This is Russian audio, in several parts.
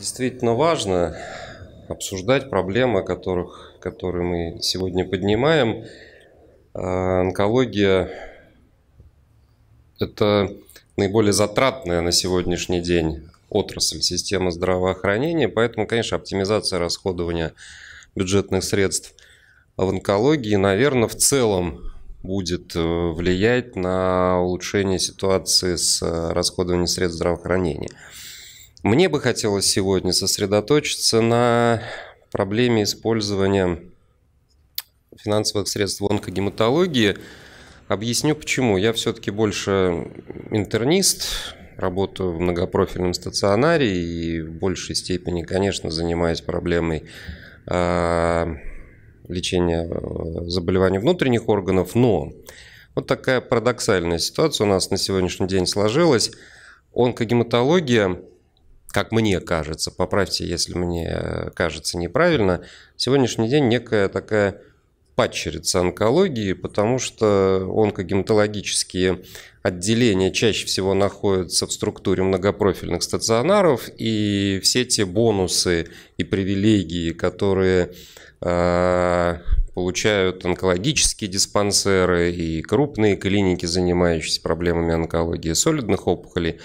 действительно важно обсуждать проблемы, которых, которые мы сегодня поднимаем. А, онкология – это наиболее затратная на сегодняшний день отрасль системы здравоохранения, поэтому, конечно, оптимизация расходования бюджетных средств в онкологии, наверное, в целом будет э, влиять на улучшение ситуации с э, расходованием средств здравоохранения. Мне бы хотелось сегодня сосредоточиться на проблеме использования финансовых средств в онкогематологии. Объясню почему. Я все-таки больше интернист, работаю в многопрофильном стационаре и в большей степени, конечно, занимаюсь проблемой а, лечения э, заболеваний внутренних органов, но вот такая парадоксальная ситуация у нас на сегодняшний день сложилась. Онкогематология как мне кажется, поправьте, если мне кажется неправильно, сегодняшний день некая такая падчерица онкологии, потому что онкогематологические отделения чаще всего находятся в структуре многопрофильных стационаров, и все те бонусы и привилегии, которые а, получают онкологические диспансеры и крупные клиники, занимающиеся проблемами онкологии солидных опухолей,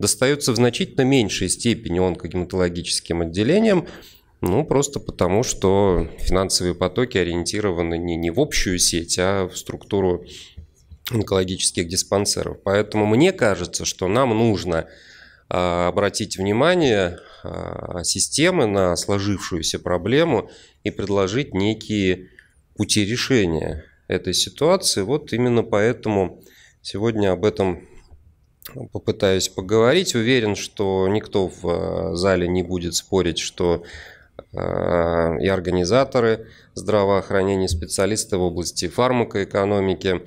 достается в значительно меньшей степени онкогематологическим отделениям, ну, просто потому, что финансовые потоки ориентированы не, не в общую сеть, а в структуру онкологических диспансеров. Поэтому мне кажется, что нам нужно а, обратить внимание а, системы на сложившуюся проблему и предложить некие пути решения этой ситуации. Вот именно поэтому сегодня об этом ну, попытаюсь поговорить. Уверен, что никто в э, зале не будет спорить, что э, и организаторы здравоохранения, специалисты в области фармакоэкономики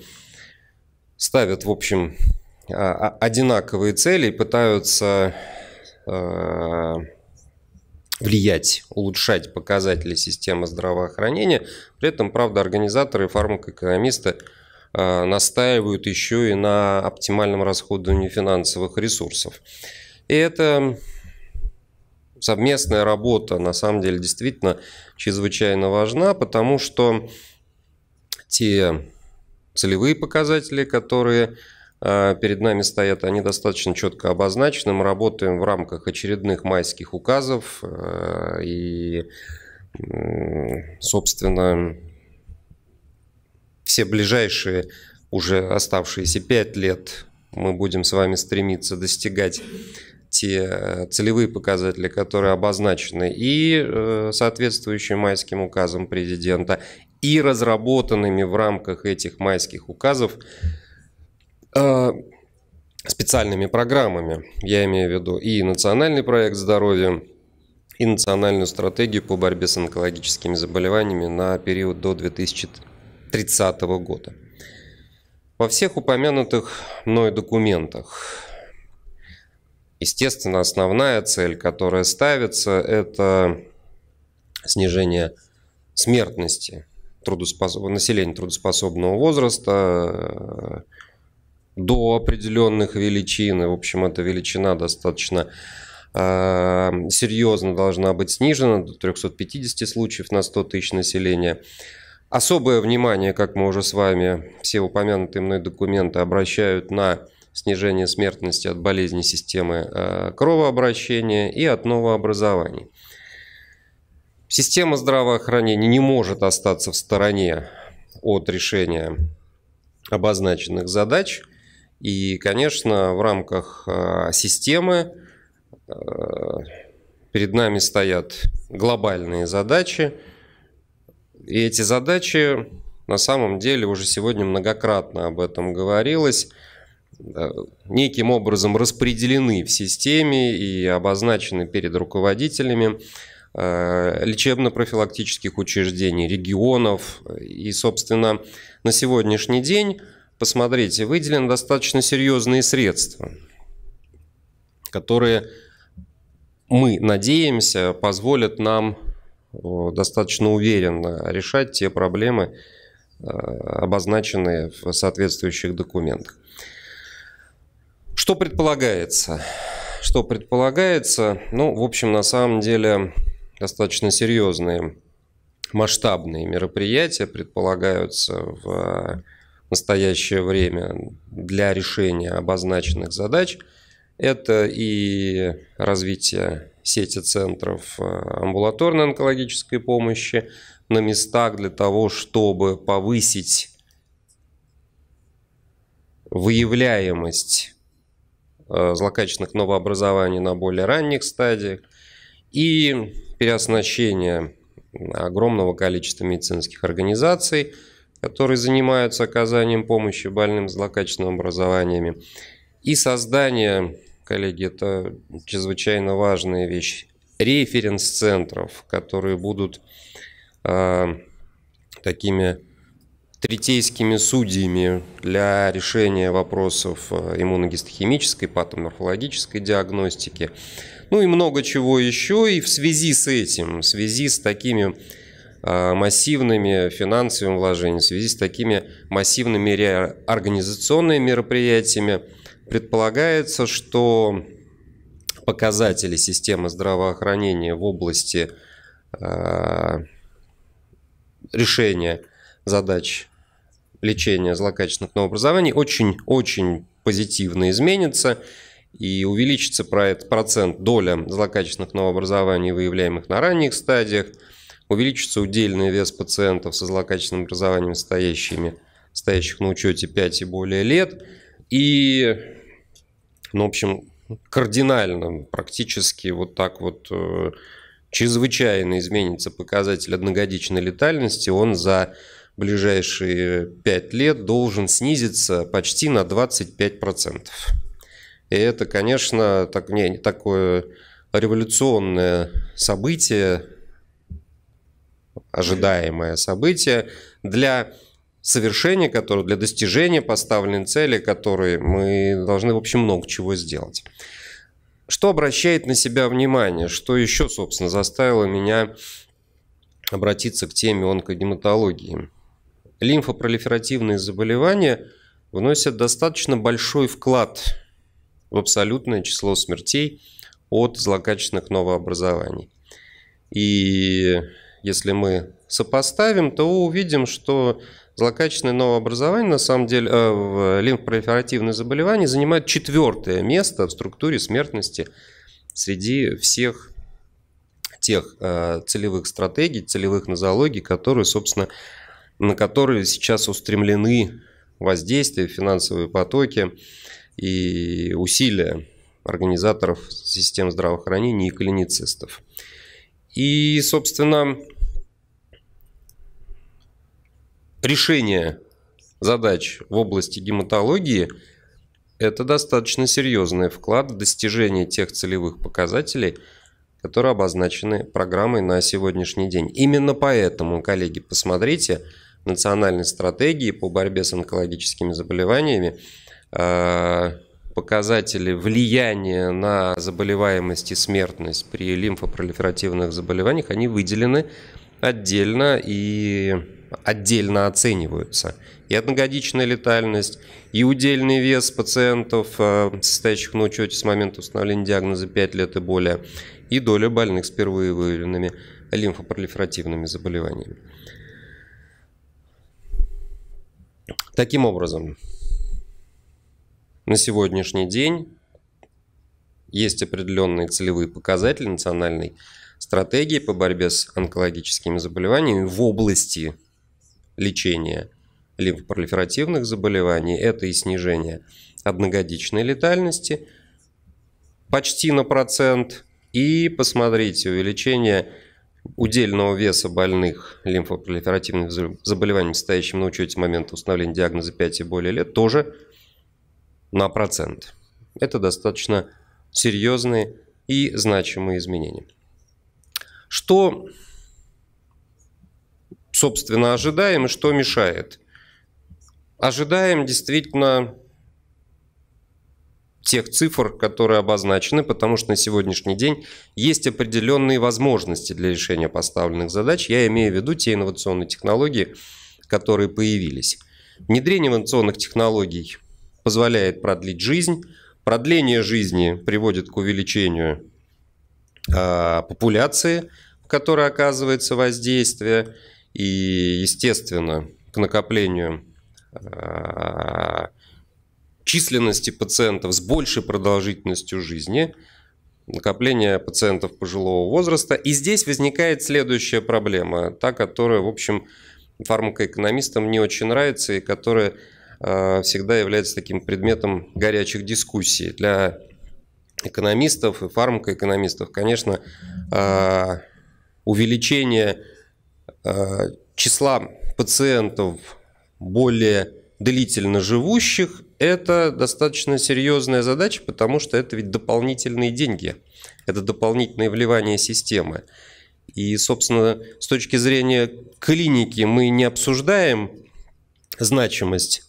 ставят, в общем, а, а, одинаковые цели и пытаются э, влиять, улучшать показатели системы здравоохранения. При этом, правда, организаторы и фармакоэкономисты Э, настаивают еще и на оптимальном расходовании финансовых ресурсов. И это совместная работа, на самом деле, действительно чрезвычайно важна, потому что те целевые показатели, которые э, перед нами стоят, они достаточно четко обозначены. Мы работаем в рамках очередных майских указов э, и, собственно, все ближайшие уже оставшиеся пять лет мы будем с вами стремиться достигать те э, целевые показатели, которые обозначены и э, соответствующим майским указом президента, и разработанными в рамках этих майских указов э, специальными программами, я имею в виду и национальный проект здоровья, и национальную стратегию по борьбе с онкологическими заболеваниями на период до 2030 1930 года. Во всех упомянутых мной документах, естественно, основная цель, которая ставится, это снижение смертности трудоспособ... населения трудоспособного возраста э, до определенных величин. И, в общем, эта величина достаточно э, серьезно должна быть снижена до 350 случаев на 100 тысяч населения. Особое внимание, как мы уже с вами, все упомянутые мной документы обращают на снижение смертности от болезней системы э, кровообращения и от новообразований. Система здравоохранения не может остаться в стороне от решения обозначенных задач. И, конечно, в рамках э, системы э, перед нами стоят глобальные задачи – и эти задачи, на самом деле, уже сегодня многократно об этом говорилось, неким образом распределены в системе и обозначены перед руководителями э, лечебно-профилактических учреждений, регионов. И, собственно, на сегодняшний день, посмотрите, выделены достаточно серьезные средства, которые, мы надеемся, позволят нам достаточно уверенно решать те проблемы, э, обозначенные в соответствующих документах. Что предполагается? Что предполагается? Ну, в общем, на самом деле достаточно серьезные масштабные мероприятия предполагаются в настоящее время для решения обозначенных задач. Это и развитие сети центров э, амбулаторной онкологической помощи на местах для того, чтобы повысить выявляемость э, злокачественных новообразований на более ранних стадиях и переоснащение огромного количества медицинских организаций, которые занимаются оказанием помощи больным злокачественными образованиями, и создание коллеги, это чрезвычайно важная вещь. Референс-центров, которые будут э, такими третейскими судьями для решения вопросов а, иммуногистохимической, патоморфологической диагностики, ну и много чего еще. И в связи с этим, в связи с такими а, массивными финансовыми вложениями, в связи с такими массивными организационными мероприятиями, Предполагается, что показатели системы здравоохранения в области э, решения задач лечения злокачественных новообразований очень-очень позитивно изменятся и увеличится про этот процент доля злокачественных новообразований, выявляемых на ранних стадиях, увеличится удельный вес пациентов со злокачественным образованием, стоящими, стоящих на учете 5 и более лет – и, ну, в общем, кардинально практически вот так вот э, чрезвычайно изменится показатель одногодичной летальности, он за ближайшие 5 лет должен снизиться почти на 25%. И это, конечно, так, не, такое революционное событие, ожидаемое событие для совершения, которые для достижения поставленной цели, которые мы должны, в общем, много чего сделать. Что обращает на себя внимание? Что еще, собственно, заставило меня обратиться к теме онкогематологии? Лимфопролиферативные заболевания вносят достаточно большой вклад в абсолютное число смертей от злокачественных новообразований. И если мы сопоставим, то увидим, что Злокачественное новообразование, на самом деле, э, лимфопроферативные заболевания занимают четвертое место в структуре смертности среди всех тех э, целевых стратегий, целевых нозологий, которые, собственно, на которые сейчас устремлены воздействия, финансовые потоки и усилия организаторов систем здравоохранения и клиницистов. И, собственно, решение задач в области гематологии – это достаточно серьезный вклад в достижение тех целевых показателей, которые обозначены программой на сегодняшний день. Именно поэтому, коллеги, посмотрите национальной стратегии по борьбе с онкологическими заболеваниями, а, показатели влияния на заболеваемость и смертность при лимфопролиферативных заболеваниях, они выделены отдельно и отдельно оцениваются. И одногодичная летальность, и удельный вес пациентов, э, состоящих на учете с момента установления диагноза 5 лет и более, и доля больных с впервые выявленными лимфопролиферативными заболеваниями. Таким образом, на сегодняшний день есть определенные целевые показатели национальной стратегии по борьбе с онкологическими заболеваниями в области лечения лимфопролиферативных заболеваний – это и снижение одногодичной летальности почти на процент, и посмотрите увеличение удельного веса больных лимфопролиферативных заболеваний, стоящим на учете момента установления диагноза 5 и более лет, тоже на процент. Это достаточно серьезные и значимые изменения. Что собственно, ожидаем и что мешает. Ожидаем действительно тех цифр, которые обозначены, потому что на сегодняшний день есть определенные возможности для решения поставленных задач. Я имею в виду те инновационные технологии, которые появились. Внедрение инновационных технологий позволяет продлить жизнь. Продление жизни приводит к увеличению э, популяции, в которой оказывается воздействие – и, естественно, к накоплению э, численности пациентов с большей продолжительностью жизни, накопление пациентов пожилого возраста. И здесь возникает следующая проблема, та, которая, в общем, фармакоэкономистам не очень нравится и которая э, всегда является таким предметом горячих дискуссий. Для экономистов и фармакоэкономистов, конечно, э, увеличение Э, числа пациентов более длительно живущих, это достаточно серьезная задача, потому что это ведь дополнительные деньги, это дополнительное вливание системы. И, собственно, с точки зрения клиники мы не обсуждаем значимость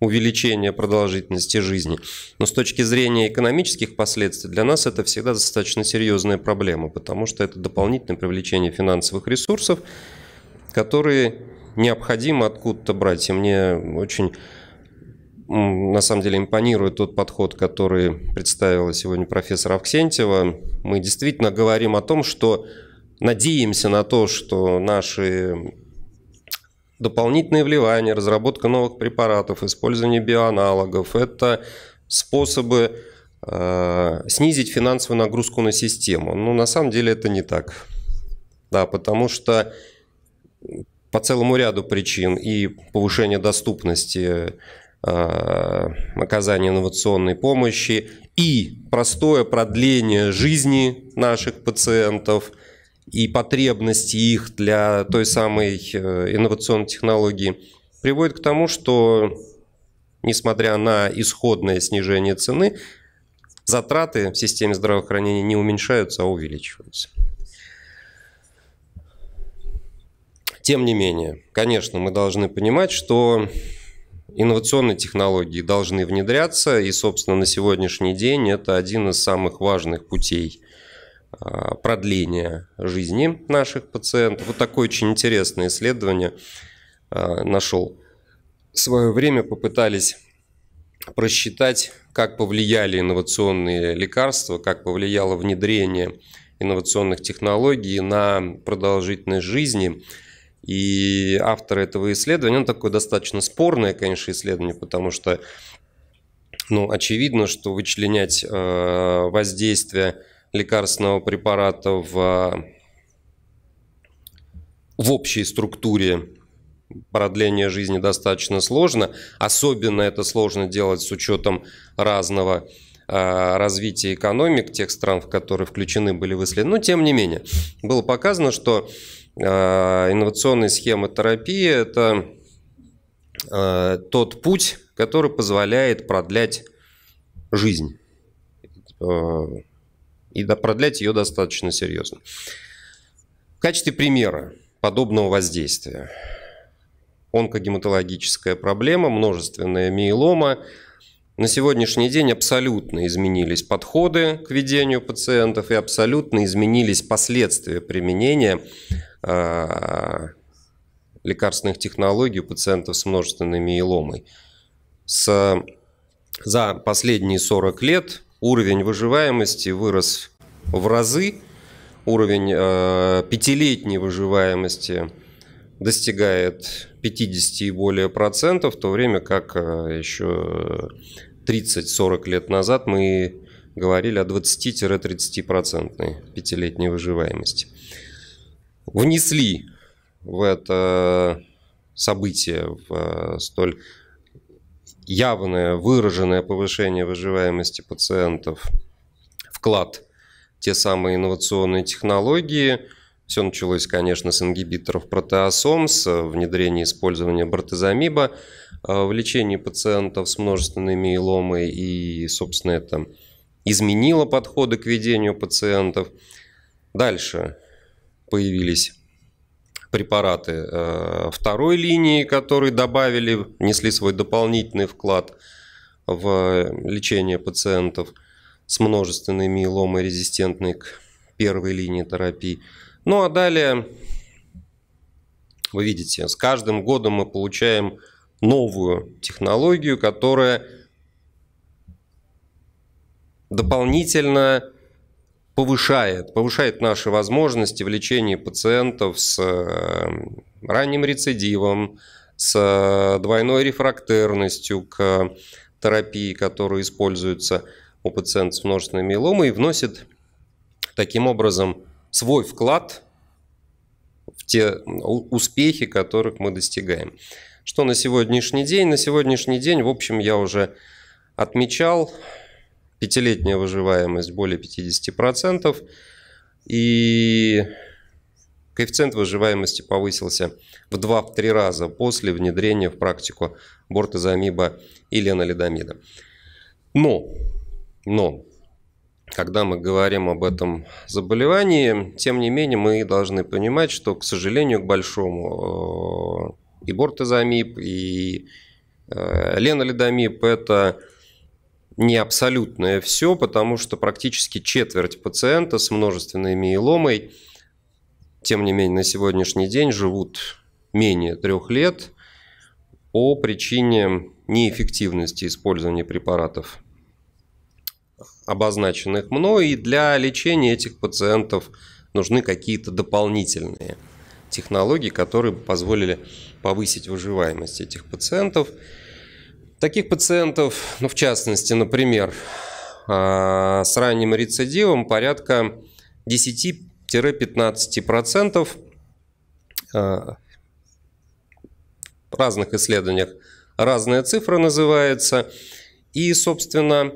увеличения продолжительности жизни. Но с точки зрения экономических последствий для нас это всегда достаточно серьезная проблема, потому что это дополнительное привлечение финансовых ресурсов, которые необходимо откуда-то брать. И мне очень на самом деле импонирует тот подход, который представила сегодня профессор Авксентьева. Мы действительно говорим о том, что надеемся на то, что наши дополнительные вливания, разработка новых препаратов, использование биоаналогов – это способы э, снизить финансовую нагрузку на систему. Но ну, на самом деле это не так. Да, потому что по целому ряду причин и повышение доступности э, оказания инновационной помощи, и простое продление жизни наших пациентов – и потребности их для той самой э, инновационной технологии приводит к тому, что, несмотря на исходное снижение цены, затраты в системе здравоохранения не уменьшаются, а увеличиваются. Тем не менее, конечно, мы должны понимать, что инновационные технологии должны внедряться, и, собственно, на сегодняшний день это один из самых важных путей а, продления жизни наших пациентов. Вот такое очень интересное исследование а, нашел. В свое время попытались просчитать, как повлияли инновационные лекарства, как повлияло внедрение инновационных технологий на продолжительность жизни. И авторы этого исследования, он такое достаточно спорное, конечно, исследование, потому что ну, очевидно, что вычленять э, воздействие лекарственного препарата в, э, в общей структуре продление жизни достаточно сложно. Особенно это сложно делать с учетом разного э, развития экономик тех стран, в которые включены были выслед. Но тем не менее, было показано, что э, инновационные схемы терапии – это тот путь, который позволяет продлять жизнь и продлять ее достаточно серьезно. В качестве примера подобного воздействия онкогематологическая проблема, множественная миелома. На сегодняшний день абсолютно изменились подходы к ведению пациентов и абсолютно изменились последствия применения а, лекарственных технологий у пациентов с множественной миеломой. С, за последние 40 лет уровень выживаемости вырос в разы, уровень э, пятилетней выживаемости достигает 50 и более процентов, в то время как э, еще 30-40 лет назад мы говорили о 20-30 процентной пятилетней выживаемости. Внесли в это событие, в э, столь явное, выраженное повышение выживаемости пациентов, вклад – те самые инновационные технологии. Все началось, конечно, с ингибиторов протеосом, с э, внедрения использования бортозамиба э, в лечении пациентов с множественной миеломой и, собственно, это изменило подходы к ведению пациентов. Дальше появились препараты э, второй линии, которые добавили, внесли свой дополнительный вклад в э, лечение пациентов с множественной миеломой, резистентной к первой линии терапии. Ну а далее, вы видите, с каждым годом мы получаем новую технологию, которая дополнительно повышает, повышает наши возможности в лечении пациентов с э, ранним рецидивом, с э, двойной рефрактерностью к терапии, которая используется у пациентов с множественной миеломой, и вносит таким образом свой вклад в те успехи, которых мы достигаем. Что на сегодняшний день? На сегодняшний день, в общем, я уже отмечал, пятилетняя выживаемость более 50%, и коэффициент выживаемости повысился в 2-3 раза после внедрения в практику бортозамиба или аналидомида. Но, но, когда мы говорим об этом заболевании, тем не менее мы должны понимать, что, к сожалению, к большому э, и бортозамиб, и э, ленолидомиб – это не абсолютное все, потому что практически четверть пациента с множественной миеломой, тем не менее, на сегодняшний день живут менее трех лет по причине неэффективности использования препаратов, обозначенных мной, и для лечения этих пациентов нужны какие-то дополнительные технологии, которые позволили повысить выживаемость этих пациентов – Таких пациентов, ну в частности, например, а, с ранним рецидивом порядка 10-15% а, в разных исследованиях разная цифра называется. И, собственно,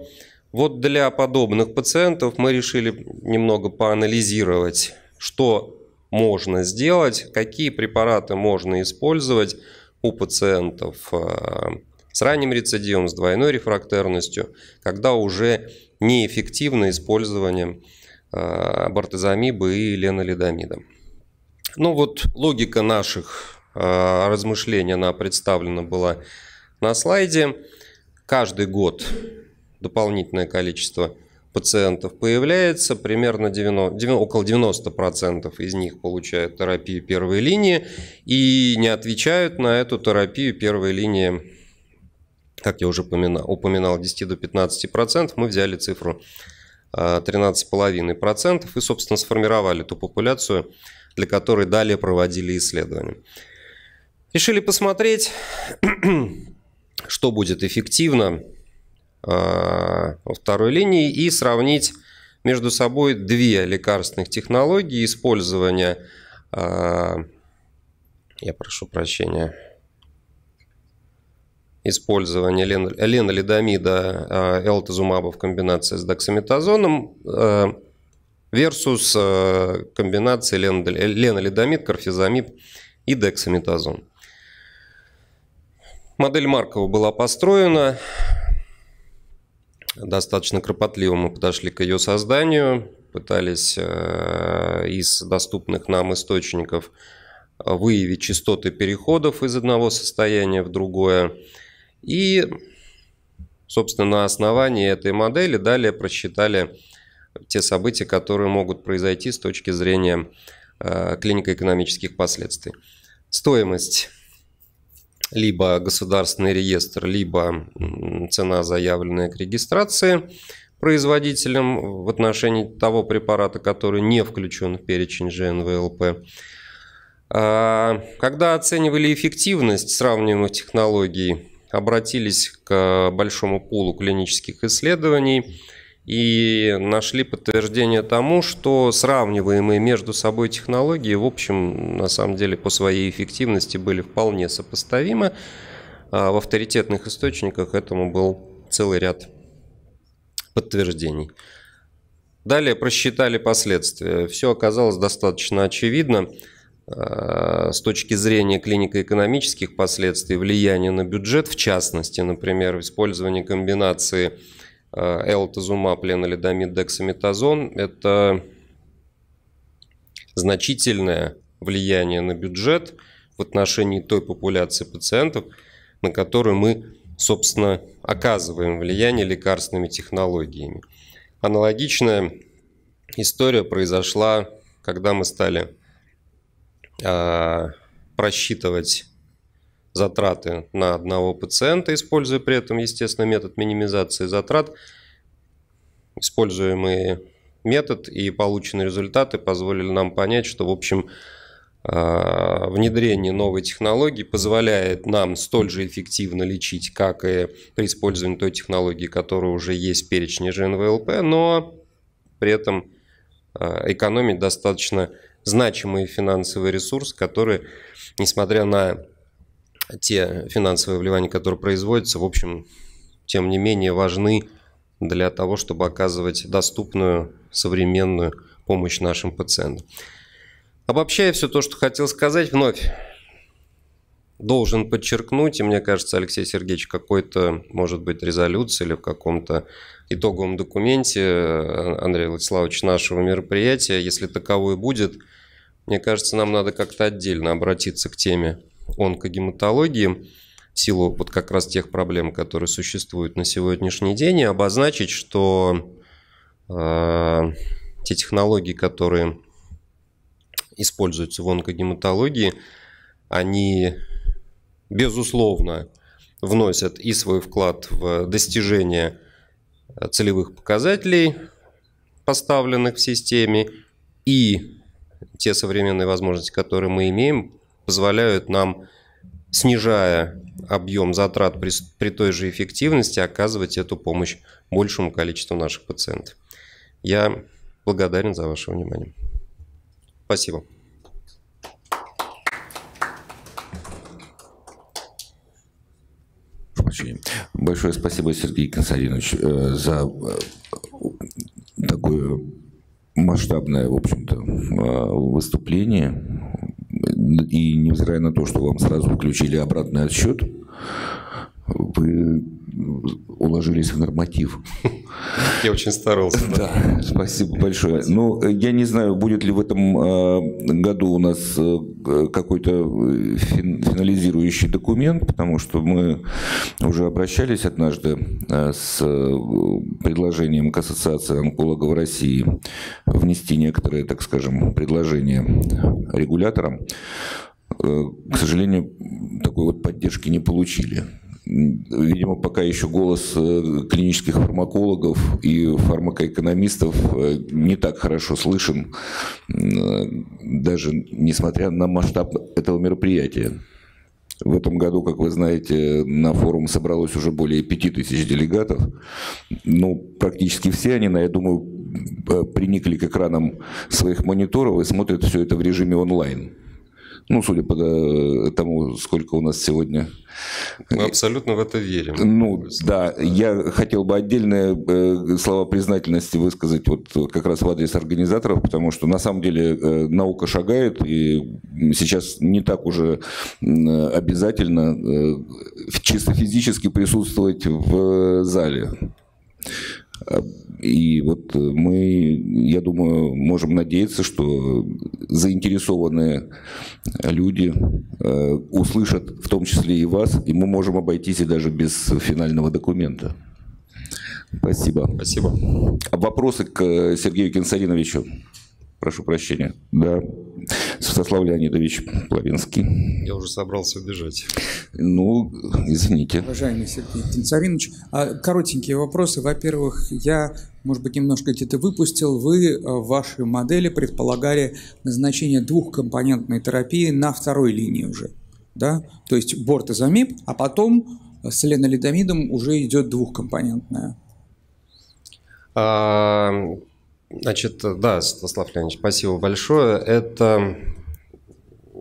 вот для подобных пациентов мы решили немного поанализировать, что можно сделать, какие препараты можно использовать у пациентов а, с ранним рецидивом, с двойной рефрактерностью, когда уже неэффективно использование а, бортозамиба и ленолидомида. Ну вот логика наших а, размышлений, она представлена была на слайде. Каждый год дополнительное количество пациентов появляется, примерно 90, 90, около 90% из них получают терапию первой линии и не отвечают на эту терапию первой линии как я уже упоминал, 10 до 15%, мы взяли цифру 13,5% а, и, собственно, сформировали ту популяцию, для которой далее проводили исследования. Решили посмотреть, что будет эффективно а, во второй линии и сравнить между собой две лекарственных технологии использования, а, я прошу прощения, использования ленолидомида элтозумаба в комбинации с доксаметазоном versus э, э, комбинации ленолидомид, карфизамид и дексаметазон. Модель Маркова была построена. Достаточно кропотливо мы подошли к ее созданию, пытались э, из доступных нам источников выявить частоты переходов из одного состояния в другое, и, собственно, на основании этой модели далее просчитали те события, которые могут произойти с точки зрения э, клинико-экономических последствий. Стоимость либо государственный реестр, либо цена, заявленная к регистрации производителем в отношении того препарата, который не включен в перечень ЖНВЛП. А, когда оценивали эффективность сравниваемых технологий обратились к большому пулу клинических исследований и нашли подтверждение тому, что сравниваемые между собой технологии, в общем, на самом деле по своей эффективности были вполне сопоставимы. А в авторитетных источниках этому был целый ряд подтверждений. Далее просчитали последствия. Все оказалось достаточно очевидно. Э, с точки зрения клинико-экономических последствий, влияния на бюджет, в частности, например, использование комбинации элтазумаб, ленолидомид, дексаметазон, это значительное влияние на бюджет в отношении той популяции пациентов, на которую мы, собственно, оказываем влияние лекарственными технологиями. Аналогичная история произошла, когда мы стали а, просчитывать затраты на одного пациента, используя при этом, естественно, метод минимизации затрат. Используемый метод и полученные результаты позволили нам понять, что, в общем, а, внедрение новой технологии позволяет нам столь же эффективно лечить, как и при использовании той технологии, которая уже есть в перечне ЖНВЛП, но при этом а, экономить достаточно значимый финансовый ресурс, который, несмотря на те финансовые вливания, которые производятся, в общем, тем не менее важны для того, чтобы оказывать доступную современную помощь нашим пациентам. Обобщая все то, что хотел сказать, вновь должен подчеркнуть, и мне кажется, Алексей Сергеевич какой-то, может быть, резолюции или в каком-то итоговом документе э, Андрей Владиславович нашего мероприятия, если таковой будет, мне кажется, нам надо как-то отдельно обратиться к теме онкогематологии в силу вот как раз тех проблем, которые существуют на сегодняшний день, и обозначить, что э, те технологии, которые используются в онкогематологии, они безусловно, вносят и свой вклад в достижение целевых показателей, поставленных в системе, и те современные возможности, которые мы имеем, позволяют нам, снижая объем затрат при, при той же эффективности, оказывать эту помощь большему количеству наших пациентов. Я благодарен за ваше внимание. Спасибо. очень. Большое спасибо, Сергей Константинович, э, за э, такое масштабное, в общем-то, э, выступление. И невзирая на то, что вам сразу включили обратный отсчет, вы уложились в норматив. Я очень старался. Да. Спасибо большое. Ну, я не знаю, будет ли в этом э, году у нас э, какой-то э, финализирующий документ, потому что мы уже обращались однажды с предложением к Ассоциации онкологов России внести некоторые, так скажем, предложения регуляторам. К сожалению, такой вот поддержки не получили видимо, пока еще голос э, клинических фармакологов и фармакоэкономистов э, не так хорошо слышен, э, даже несмотря на масштаб этого мероприятия. В этом году, как вы знаете, на форум собралось уже более 5000 делегатов. Ну, практически все они, я думаю, приникли к экранам своих мониторов и смотрят все это в режиме онлайн. Ну, судя по э, тому, сколько у нас сегодня... Мы э, абсолютно в это верим. Ну, да, да. Я хотел бы отдельные э, слова признательности высказать вот как раз в адрес организаторов, потому что на самом деле наука шагает, и сейчас не так уже обязательно чисто физически присутствовать в зале. И вот э, мы, я думаю, можем надеяться, что заинтересованные люди э, услышат в том числе и вас, и мы можем обойтись и даже без финального документа. Спасибо. Спасибо. Вопросы к Сергею Кенсариновичу прошу прощения, да, Святослав Леонидович Плавинский. Я уже собрался бежать. Ну, извините. Уважаемый Сергей Кинцаринович, а коротенькие вопросы. Во-первых, я, может быть, немножко где-то выпустил. Вы э, в вашей модели предполагали назначение двухкомпонентной терапии на второй линии уже, да? То есть бортозамиб, а потом с ленолидомидом уже идет двухкомпонентная. А, Значит, да, Святослав Леонидович, спасибо большое. Это,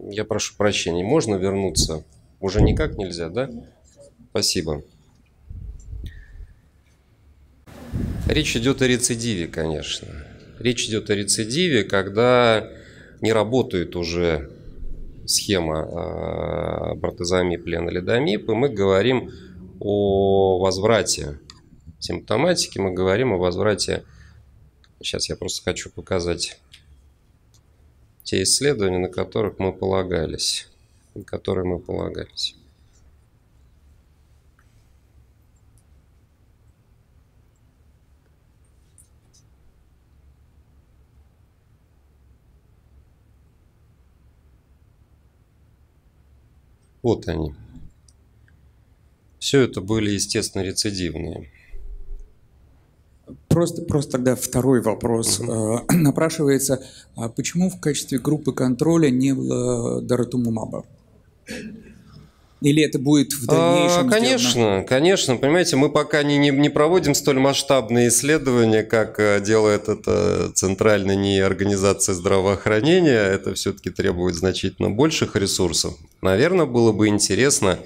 я прошу прощения, можно вернуться? Уже никак нельзя, да? Спасибо. Речь идет о рецидиве, конечно. Речь идет о рецидиве, когда не работает уже схема бортозамип, э, ленолидомип, и мы говорим о возврате симптоматики, мы говорим о возврате Сейчас я просто хочу показать те исследования, на которых мы полагались. На которые мы полагались. Вот они. Все это были, естественно, рецидивные. Просто, просто тогда второй вопрос э, напрашивается. А почему в качестве группы контроля не было Даратумумаба? Или это будет в а, дальнейшем? А, конечно, сделано? конечно. Понимаете, мы пока не, не, не проводим столь масштабные исследования, как э, делает это Центральная не Организация здравоохранения. Это все-таки требует значительно больших ресурсов. Наверное, было бы интересно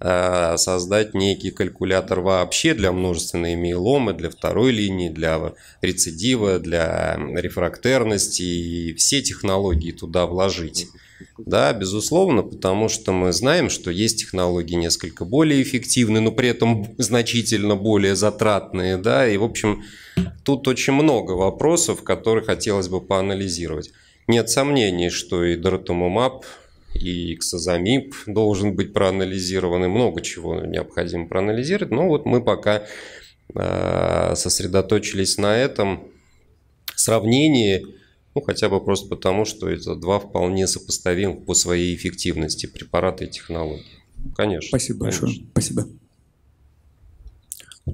Э, создать некий калькулятор вообще для множественной миеломы, для второй линии, для рецидива, для рефрактерности и все технологии туда вложить. Да, безусловно, потому что мы знаем, что есть технологии несколько более эффективные, но при этом значительно более затратные, да, и, в общем, тут очень много вопросов, которые хотелось бы поанализировать. Нет сомнений, что и Дартумумаб и ксазамип должен быть проанализирован, и много чего необходимо проанализировать. Но вот мы пока а, сосредоточились на этом сравнении, ну, хотя бы просто потому, что это два вполне сопоставимых по своей эффективности препараты и технологии. Конечно. Спасибо конечно. большое. Спасибо.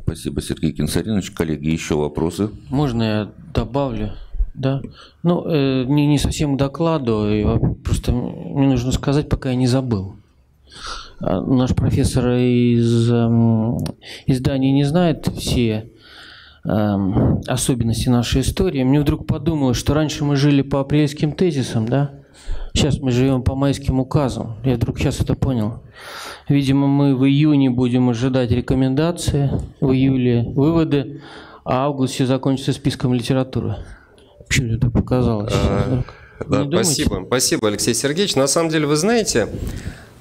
Спасибо, Сергей Кинсаринович. Коллеги, еще вопросы? Можно я добавлю? Да. Ну, э, не, не совсем докладу, просто мне нужно сказать, пока я не забыл. А, наш профессор из э, издания не знает все э, особенности нашей истории. Мне вдруг подумалось, что раньше мы жили по апрельским тезисам, да? Сейчас мы живем по майским указам. Я вдруг сейчас это понял. Видимо, мы в июне будем ожидать рекомендации, в июле выводы, а в августе закончится списком литературы. Почему это показалось? А, да, спасибо, спасибо, Алексей Сергеевич. На самом деле, вы знаете,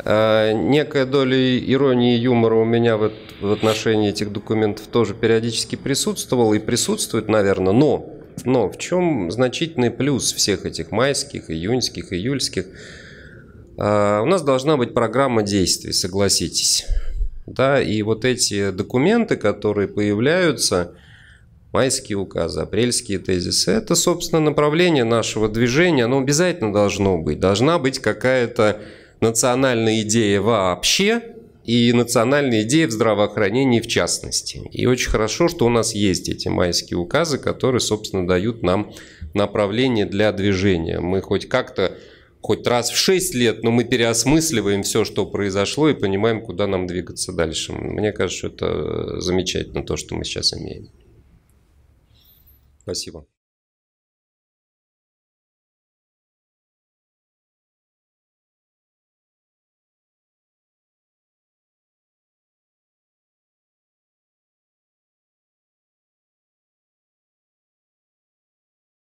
э, Некая доля иронии и юмора у меня в, в отношении этих документов тоже периодически присутствовала и присутствует, наверное, но, но в чем значительный плюс всех этих майских, июньских, июльских? Э, у нас должна быть программа действий, согласитесь. Да, и вот эти документы, которые появляются, майские указы, апрельские тезисы. Это, собственно, направление нашего движения, оно обязательно должно быть. Должна быть какая-то национальная идея вообще и национальная идея в здравоохранении в частности. И очень хорошо, что у нас есть эти майские указы, которые, собственно, дают нам направление для движения. Мы хоть как-то хоть раз в 6 лет, но мы переосмысливаем все, что произошло, и понимаем, куда нам двигаться дальше. Мне кажется, это замечательно, то, что мы сейчас имеем. Спасибо.